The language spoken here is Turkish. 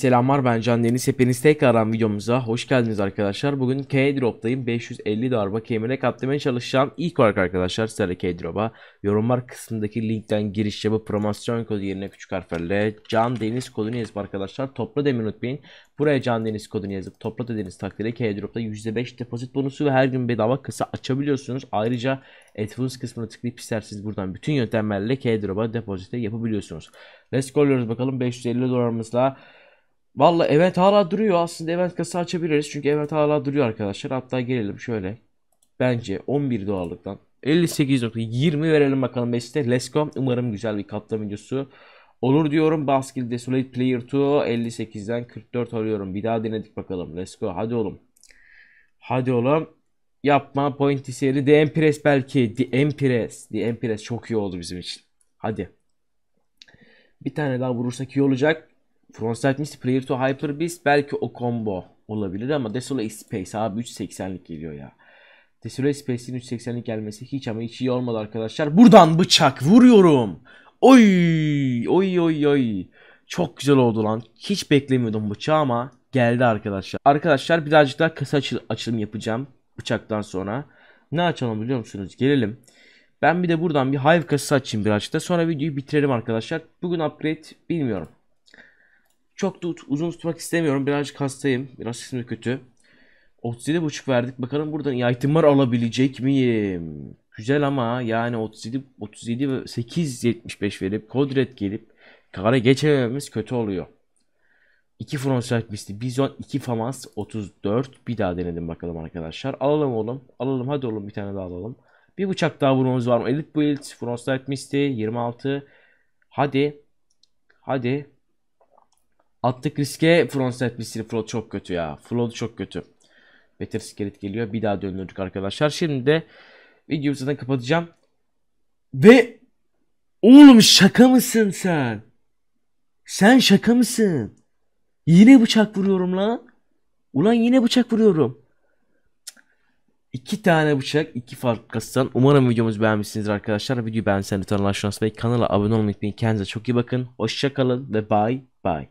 Selamlar ben Can Deniz. Hepiniz tekrardan videomuza hoş geldiniz arkadaşlar. Bugün K-Drop'tayım. 550 darba kemine katlamaya çalışan ilk olarak arkadaşlar sizlere K-Drop'a yorumlar kısmındaki linkten giriş yapıp promosyon kodu yerine küçük harflerle Can Deniz kodunu yazıp arkadaşlar topla demin unutmayın. Buraya Can Deniz kodunu yazıp topla dediğiniz takdirde K-Drop'ta %5 depozit bonusu ve her gün bedava kasa açabiliyorsunuz. Ayrıca Advance kısmına tıklayıp isterseniz buradan bütün yöntemlerle K-Drop'a depozite yapabiliyorsunuz. Let's go bakalım 550 dolarımızla Valla event hala duruyor. Aslında event kasa açabiliriz. Çünkü event hala duruyor arkadaşlar. Hatta gelelim şöyle. Bence 11 dolarlıktan 58.20 verelim bakalım Beste Let's go. Umarım güzel bir kapta videosu olur diyorum. Basket'de Solid Player 2 58'den 44 alıyorum. Bir daha denedik bakalım. Let's go. Hadi oğlum. Hadi oğlum. Yapma Point seri. The Empress belki. The Empress. The Empress çok iyi oldu bizim için. Hadi. Bir tane daha vurursak iyi olacak. Frontside Mist Player to Hyper Beast belki o combo olabilir ama Desolate Space abi 3.80'lik geliyor ya. Desolate Space'in 3.80'lik gelmesi hiç ama hiç iyi olmadı arkadaşlar. Buradan bıçak vuruyorum. Oy oy oy oy. Çok güzel oldu lan. Hiç beklemiyordum bıçağı ama geldi arkadaşlar. Arkadaşlar birazcık daha kısa açıl açılım yapacağım bıçaktan sonra. Ne açalım biliyor musunuz? Gelelim. Ben bir de buradan bir hive kasası açayım birazcık da sonra videoyu bitirelim arkadaşlar. Bugün upgrade bilmiyorum. Çok da uzun tutmak istemiyorum. Birazcık hastayım. Biraz sesim kötü. 37.5 verdik. Bakalım buradan ya ihtimal alabilecek miyim? Güzel ama yani 37 37 ve 8 75 verip Kodret gelip kara geçemememiz kötü oluyor. 2 frontside misli Bizon 2 Famas 34 bir daha denedim bakalım arkadaşlar. Alalım oğlum. Alalım hadi oğlum bir tane daha alalım. Bir bıçak daha vurmamız var mı? Elite Build frontside misli 26 hadi hadi Attık riske set misli Flood çok kötü ya. Flood çok kötü. Better Skelet geliyor. Bir daha döndürdük arkadaşlar. Şimdi de videoyu zaten kapatacağım. Ve oğlum şaka mısın sen? Sen şaka mısın? Yine bıçak vuruyorum lan. Ulan yine bıçak vuruyorum. İki tane bıçak, iki farklı kastan. Umarım videomuzu beğenmişsinizdir arkadaşlar. Videoyu beğendiyseniz lütfen like, şans ve kanala abone olmayı unutmayın. Kendinize çok iyi bakın. Hoşçakalın ve bye bye.